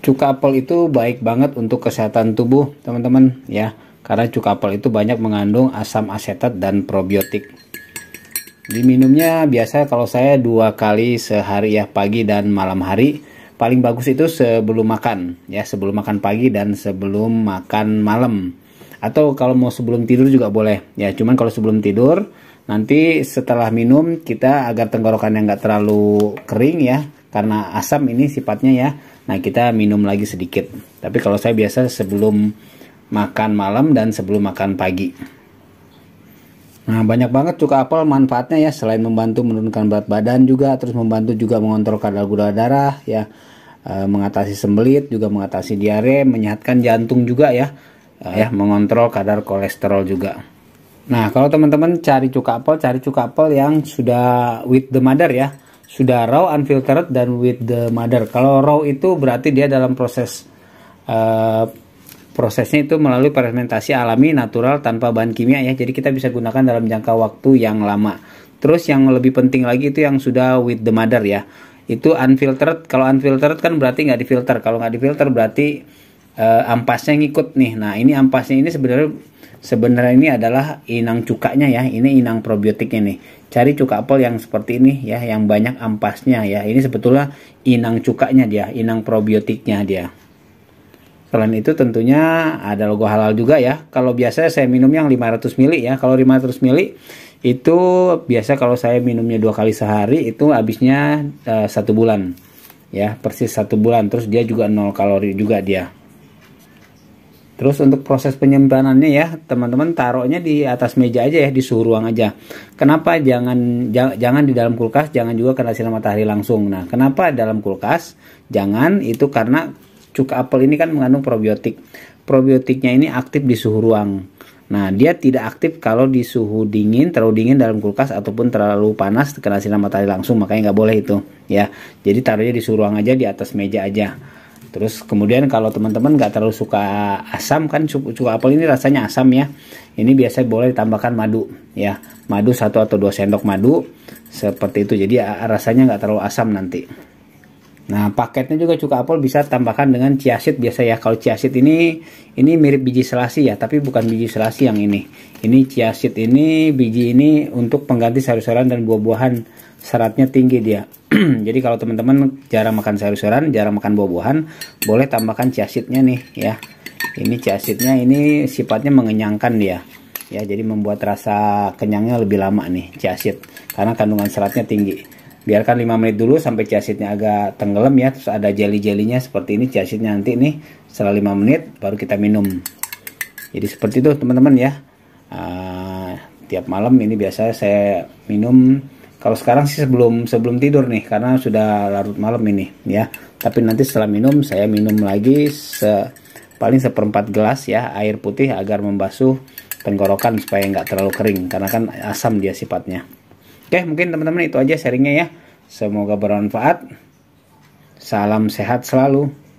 cuka apel itu baik banget untuk kesehatan tubuh teman-teman ya karena cuka apel itu banyak mengandung asam asetat dan probiotik diminumnya biasa kalau saya dua kali sehari ya pagi dan malam hari paling bagus itu sebelum makan ya sebelum makan pagi dan sebelum makan malam atau kalau mau sebelum tidur juga boleh ya cuman kalau sebelum tidur nanti setelah minum kita agar tenggorokan yang nggak terlalu kering ya karena asam ini sifatnya ya nah kita minum lagi sedikit tapi kalau saya biasa sebelum makan malam dan sebelum makan pagi nah banyak banget cuka apel manfaatnya ya selain membantu menurunkan berat badan juga terus membantu juga mengontrol kadar gula darah ya e, mengatasi sembelit juga mengatasi diare menyehatkan jantung juga ya e, ya mengontrol kadar kolesterol juga Nah, kalau teman-teman cari cuka apel, cari cuka apel yang sudah with the mother ya sudah raw, unfiltered, dan with the mother. Kalau raw itu berarti dia dalam proses uh, prosesnya itu melalui fermentasi alami, natural, tanpa bahan kimia ya. Jadi kita bisa gunakan dalam jangka waktu yang lama. Terus yang lebih penting lagi itu yang sudah with the mother ya. Itu unfiltered. Kalau unfiltered kan berarti nggak difilter. Kalau nggak difilter berarti uh, ampasnya ngikut nih. Nah, ini ampasnya ini sebenarnya sebenarnya ini adalah inang cukanya ya. Ini inang probiotiknya nih. Cari cuka apel yang seperti ini ya, yang banyak ampasnya ya. Ini sebetulnya inang cukanya dia, inang probiotiknya dia. Selain itu tentunya ada logo halal juga ya. Kalau biasa saya minum yang 500 mili ya. Kalau 500 mili itu biasa kalau saya minumnya dua kali sehari itu habisnya uh, satu bulan ya persis satu bulan terus dia juga nol kalori juga dia Terus untuk proses penyembanannya ya, teman-teman taruhnya di atas meja aja ya, di suhu ruang aja. Kenapa jangan jangan di dalam kulkas, jangan juga kena sinar matahari langsung. Nah, kenapa dalam kulkas? Jangan itu karena cuka apel ini kan mengandung probiotik. Probiotiknya ini aktif di suhu ruang. Nah, dia tidak aktif kalau di suhu dingin, terlalu dingin dalam kulkas ataupun terlalu panas kena sinar matahari langsung, makanya nggak boleh itu ya. Jadi taruhnya di suhu ruang aja, di atas meja aja. Terus kemudian kalau teman-teman nggak terlalu suka asam kan cukup cuka apel ini rasanya asam ya. Ini biasanya boleh ditambahkan madu ya. Madu satu atau dua sendok madu seperti itu. Jadi rasanya nggak terlalu asam nanti. Nah, paketnya juga cuka apel bisa tambahkan dengan seed biasa ya. Kalau seed ini ini mirip biji selasi ya, tapi bukan biji selasi yang ini. Ini seed ini biji ini untuk pengganti sayur-sayuran dan buah-buahan seratnya tinggi dia. Jadi kalau teman-teman jarang makan sayur-sayuran, jarang makan buah-buahan, boleh tambahkan seednya nih ya. Ini seednya ini sifatnya mengenyangkan dia. Ya, jadi membuat rasa kenyangnya lebih lama nih seed karena kandungan seratnya tinggi biarkan 5 menit dulu sampai chiasitnya agak tenggelam ya terus ada jeli jelinya seperti ini chiasitnya nanti nih setelah 5 menit baru kita minum jadi seperti itu teman-teman ya uh, tiap malam ini biasa saya minum kalau sekarang sih sebelum sebelum tidur nih karena sudah larut malam ini ya tapi nanti setelah minum saya minum lagi se paling seperempat gelas ya air putih agar membasuh tenggorokan supaya nggak terlalu kering karena kan asam dia sifatnya Oke, mungkin teman-teman itu aja sharingnya ya. Semoga bermanfaat. Salam sehat selalu.